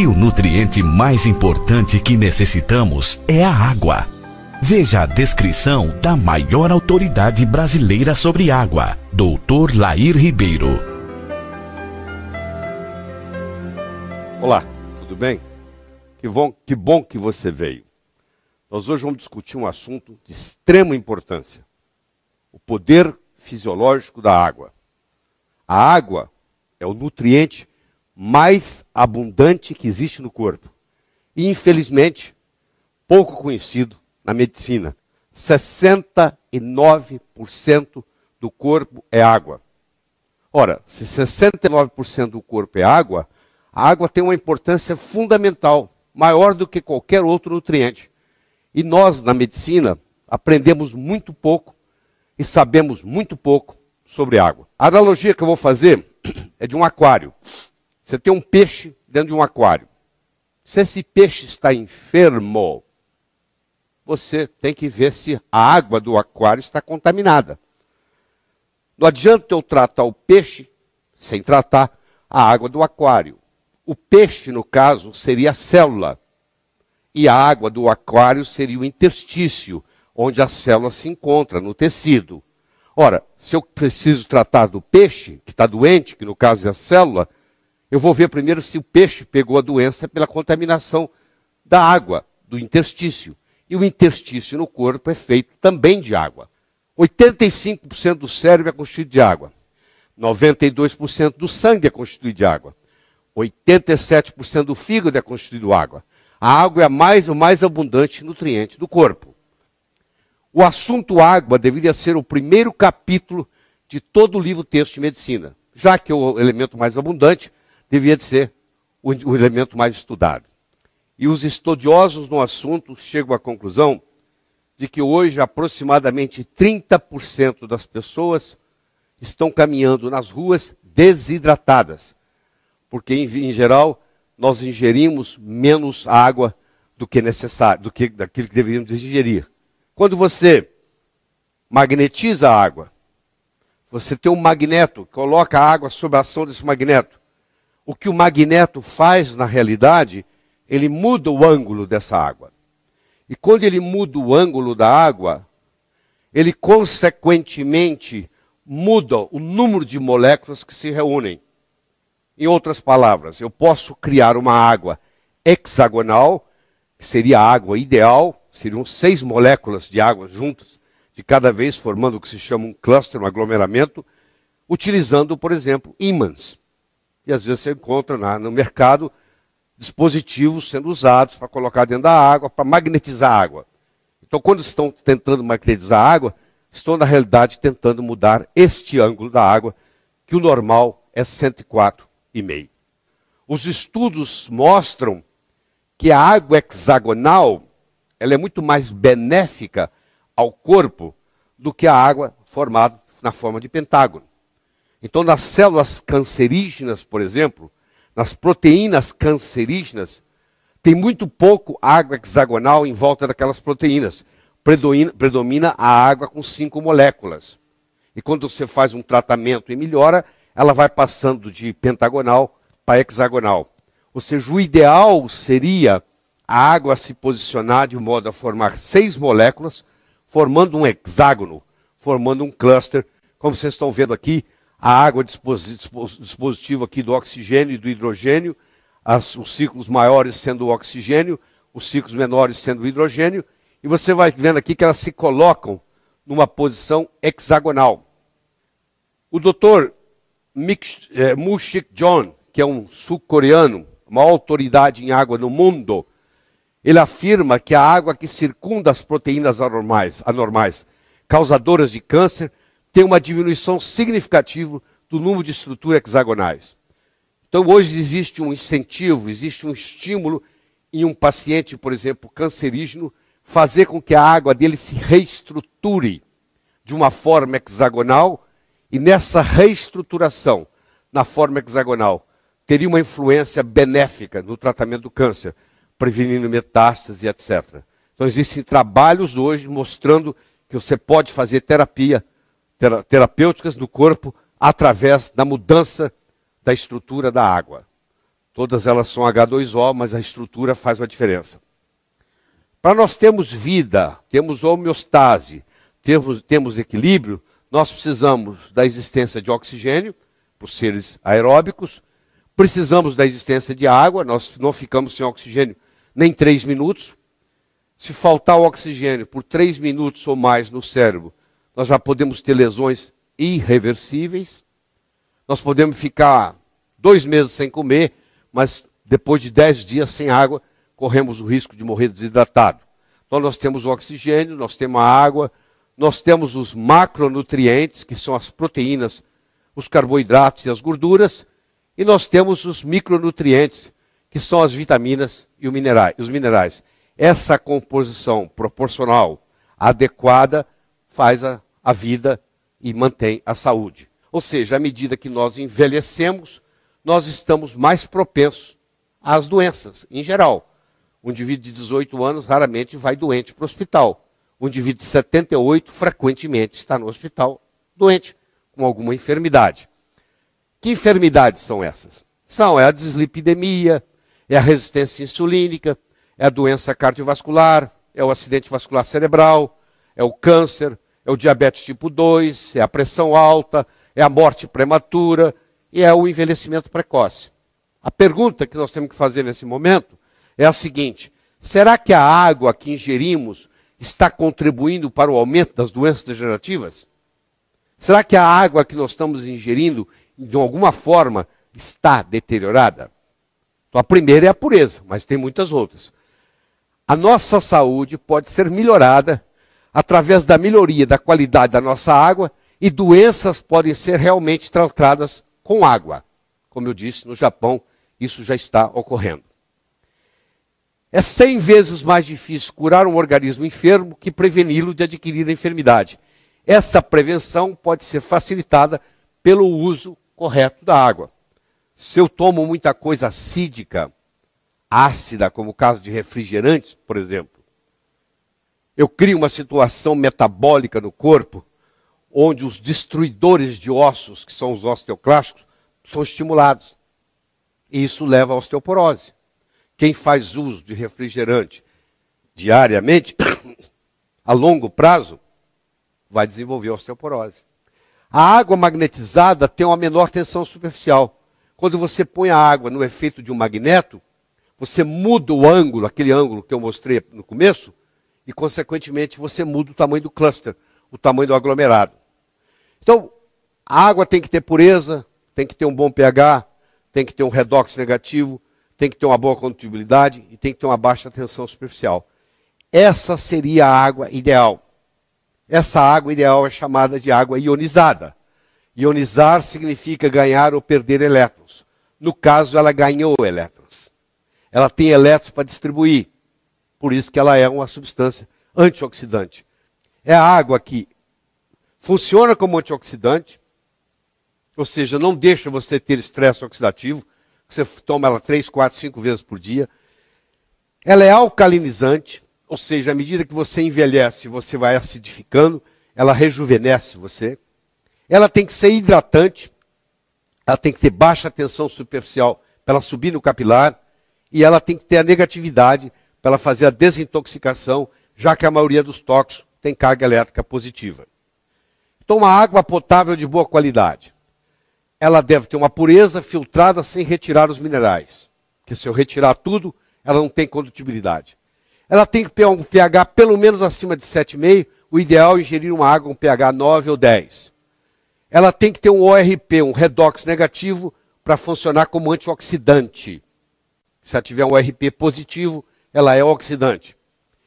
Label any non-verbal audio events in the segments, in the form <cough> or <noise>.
E o nutriente mais importante que necessitamos é a água. Veja a descrição da maior autoridade brasileira sobre água, Dr. Lair Ribeiro. Olá, tudo bem? Que bom, que bom que você veio. Nós hoje vamos discutir um assunto de extrema importância: o poder fisiológico da água. A água é o nutriente mais abundante que existe no corpo. E, infelizmente, pouco conhecido na medicina. 69% do corpo é água. Ora, se 69% do corpo é água, a água tem uma importância fundamental, maior do que qualquer outro nutriente. E nós, na medicina, aprendemos muito pouco e sabemos muito pouco sobre água. A analogia que eu vou fazer <coughs> é de um aquário. Você tem um peixe dentro de um aquário. Se esse peixe está enfermo, você tem que ver se a água do aquário está contaminada. Não adianta eu tratar o peixe sem tratar a água do aquário. O peixe, no caso, seria a célula. E a água do aquário seria o interstício, onde a célula se encontra, no tecido. Ora, se eu preciso tratar do peixe, que está doente, que no caso é a célula, eu vou ver primeiro se o peixe pegou a doença pela contaminação da água, do interstício. E o interstício no corpo é feito também de água. 85% do cérebro é constituído de água. 92% do sangue é constituído de água. 87% do fígado é constituído de água. A água é mais, o mais abundante nutriente do corpo. O assunto água deveria ser o primeiro capítulo de todo o livro texto de medicina, já que é o elemento mais abundante, devia de ser o, o elemento mais estudado. E os estudiosos no assunto chegam à conclusão de que hoje aproximadamente 30% das pessoas estão caminhando nas ruas desidratadas, porque em, em geral nós ingerimos menos água do que necessário, do que daquilo que deveríamos ingerir. Quando você magnetiza a água, você tem um magneto, coloca a água sob a ação desse magneto o que o magneto faz na realidade, ele muda o ângulo dessa água. E quando ele muda o ângulo da água, ele consequentemente muda o número de moléculas que se reúnem. Em outras palavras, eu posso criar uma água hexagonal, que seria a água ideal, seriam seis moléculas de água juntas, de cada vez formando o que se chama um cluster, um aglomeramento, utilizando, por exemplo, ímãs e às vezes você encontra na, no mercado dispositivos sendo usados para colocar dentro da água, para magnetizar a água. Então, quando estão tentando magnetizar a água, estão, na realidade, tentando mudar este ângulo da água, que o normal é 104,5. Os estudos mostram que a água hexagonal ela é muito mais benéfica ao corpo do que a água formada na forma de pentágono. Então, nas células cancerígenas, por exemplo, nas proteínas cancerígenas, tem muito pouco água hexagonal em volta daquelas proteínas. Predomina a água com cinco moléculas. E quando você faz um tratamento e melhora, ela vai passando de pentagonal para hexagonal. Ou seja, o ideal seria a água se posicionar de modo a formar seis moléculas, formando um hexágono, formando um cluster, como vocês estão vendo aqui, a água, dispositivo aqui do oxigênio e do hidrogênio, as, os ciclos maiores sendo o oxigênio, os ciclos menores sendo o hidrogênio, e você vai vendo aqui que elas se colocam numa posição hexagonal. O doutor é, Mushik John, que é um sul-coreano, uma autoridade em água no mundo, ele afirma que a água que circunda as proteínas anormais, anormais causadoras de câncer tem uma diminuição significativa do número de estruturas hexagonais. Então, hoje existe um incentivo, existe um estímulo em um paciente, por exemplo, cancerígeno, fazer com que a água dele se reestruture de uma forma hexagonal e nessa reestruturação na forma hexagonal teria uma influência benéfica no tratamento do câncer, prevenindo metástase, etc. Então existem trabalhos hoje mostrando que você pode fazer terapia terapêuticas no corpo através da mudança da estrutura da água. Todas elas são H2O, mas a estrutura faz uma diferença. Para nós termos vida, temos homeostase, temos, temos equilíbrio, nós precisamos da existência de oxigênio para os seres aeróbicos, precisamos da existência de água, nós não ficamos sem oxigênio nem três minutos. Se faltar o oxigênio por três minutos ou mais no cérebro, nós já podemos ter lesões irreversíveis. Nós podemos ficar dois meses sem comer, mas depois de dez dias sem água, corremos o risco de morrer desidratado. Então, nós temos o oxigênio, nós temos a água, nós temos os macronutrientes, que são as proteínas, os carboidratos e as gorduras, e nós temos os micronutrientes, que são as vitaminas e os minerais. Essa composição proporcional adequada faz a, a vida e mantém a saúde. Ou seja, à medida que nós envelhecemos, nós estamos mais propensos às doenças, em geral. Um indivíduo de 18 anos raramente vai doente para o hospital. Um indivíduo de 78 frequentemente está no hospital doente, com alguma enfermidade. Que enfermidades são essas? São é a deslipidemia, é a resistência insulínica, é a doença cardiovascular, é o acidente vascular cerebral, é o câncer, é o diabetes tipo 2, é a pressão alta, é a morte prematura e é o envelhecimento precoce. A pergunta que nós temos que fazer nesse momento é a seguinte: será que a água que ingerimos está contribuindo para o aumento das doenças degenerativas? Será que a água que nós estamos ingerindo, de alguma forma, está deteriorada? Então, a primeira é a pureza, mas tem muitas outras. A nossa saúde pode ser melhorada através da melhoria da qualidade da nossa água e doenças podem ser realmente tratadas com água. Como eu disse, no Japão isso já está ocorrendo. É 100 vezes mais difícil curar um organismo enfermo que preveni-lo de adquirir a enfermidade. Essa prevenção pode ser facilitada pelo uso correto da água. Se eu tomo muita coisa acídica, ácida, como o caso de refrigerantes, por exemplo, eu crio uma situação metabólica no corpo onde os destruidores de ossos, que são os osteoclastos, são estimulados. E isso leva à osteoporose. Quem faz uso de refrigerante diariamente, <coughs> a longo prazo, vai desenvolver osteoporose. A água magnetizada tem uma menor tensão superficial. Quando você põe a água no efeito de um magneto, você muda o ângulo, aquele ângulo que eu mostrei no começo, e, consequentemente, você muda o tamanho do cluster, o tamanho do aglomerado. Então, a água tem que ter pureza, tem que ter um bom pH, tem que ter um redox negativo, tem que ter uma boa condutibilidade e tem que ter uma baixa tensão superficial. Essa seria a água ideal. Essa água ideal é chamada de água ionizada. Ionizar significa ganhar ou perder elétrons. No caso, ela ganhou elétrons. Ela tem elétrons para distribuir. Por isso que ela é uma substância antioxidante. É a água que funciona como antioxidante, ou seja, não deixa você ter estresse oxidativo, você toma ela três, quatro, cinco vezes por dia. Ela é alcalinizante, ou seja, à medida que você envelhece, você vai acidificando, ela rejuvenesce você. Ela tem que ser hidratante, ela tem que ter baixa tensão superficial para ela subir no capilar, e ela tem que ter a negatividade para ela fazer a desintoxicação, já que a maioria dos tóxicos tem carga elétrica positiva. Então, uma água potável de boa qualidade. Ela deve ter uma pureza filtrada sem retirar os minerais. Porque se eu retirar tudo, ela não tem condutibilidade. Ela tem que ter um pH pelo menos acima de 7,5. O ideal é ingerir uma água com pH 9 ou 10. Ela tem que ter um ORP, um redox negativo, para funcionar como antioxidante. Se ela tiver um ORP positivo, ela é oxidante.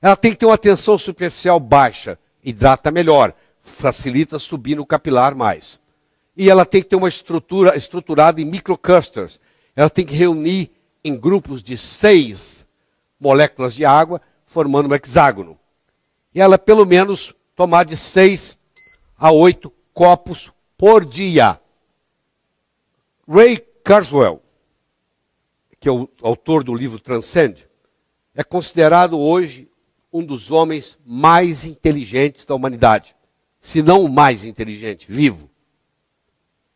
Ela tem que ter uma tensão superficial baixa, hidrata melhor, facilita subir no capilar mais. E ela tem que ter uma estrutura estruturada em microclusters. Ela tem que reunir em grupos de seis moléculas de água, formando um hexágono. E ela, pelo menos, tomar de seis a oito copos por dia. Ray Kurzweil, que é o autor do livro Transcend, é considerado hoje um dos homens mais inteligentes da humanidade, se não o mais inteligente, vivo.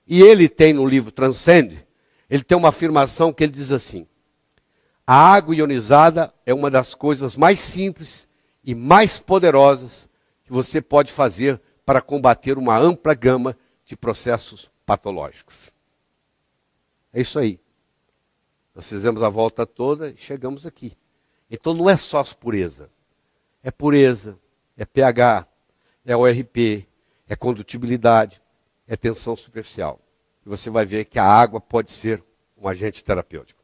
E ele tem no livro Transcende, ele tem uma afirmação que ele diz assim: a água ionizada é uma das coisas mais simples e mais poderosas que você pode fazer para combater uma ampla gama de processos patológicos. É isso aí. Nós fizemos a volta toda e chegamos aqui. Então não é só pureza. É pureza, é pH, é ORP, é condutibilidade, é tensão superficial. E você vai ver que a água pode ser um agente terapêutico.